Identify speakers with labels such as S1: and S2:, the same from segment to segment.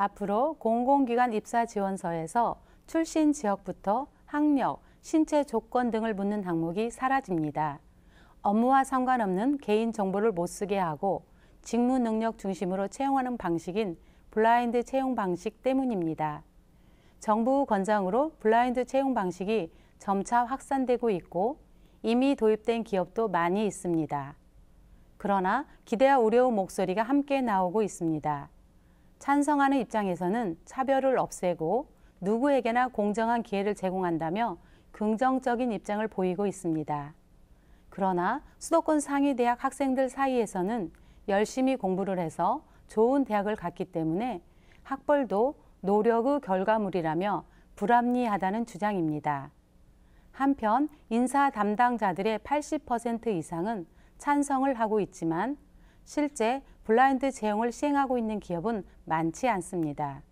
S1: 앞으로 공공기관 입사 지원서에서 출신 지역부터 학력, 신체 조건 등을 묻는 항목이 사라집니다. 업무와 상관없는 개인 정보를 못 쓰게 하고 직무 능력 중심으로 채용하는 방식인 블라인드 채용 방식 때문입니다. 정부 권장으로 블라인드 채용 방식이 점차 확산되고 있고 이미 도입된 기업도 많이 있습니다. 그러나 기대와 우려의 목소리가 함께 나오고 있습니다. 찬성하는 입장에서는 차별을 없애고 누구에게나 공정한 기회를 제공한다며 긍정적인 입장을 보이고 있습니다. 그러나 수도권 상위 대학 학생들 사이에서는 열심히 공부를 해서 좋은 대학을 갔기 때문에 학벌도 노력의 결과물이라며 불합리하다는 주장입니다. 한편 인사 담당자들의 80% 이상은 찬성을 하고 있지만 실제 블라인드 채용을 시행하고 있는 기업은 많지 않습니다.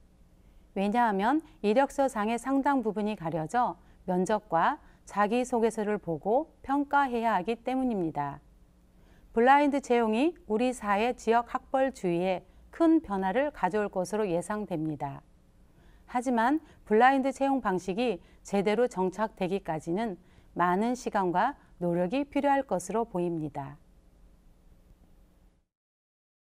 S1: 왜냐하면 이력서 상의 상당 부분이 가려져 면접과 자기소개서를 보고 평가해야 하기 때문입니다. 블라인드 채용이 우리 사회 지역 학벌주의에 큰 변화를 가져올 것으로 예상됩니다. 하지만 블라인드 채용 방식이 제대로 정착되기까지는 많은 시간과 노력이 필요할 것으로 보입니다.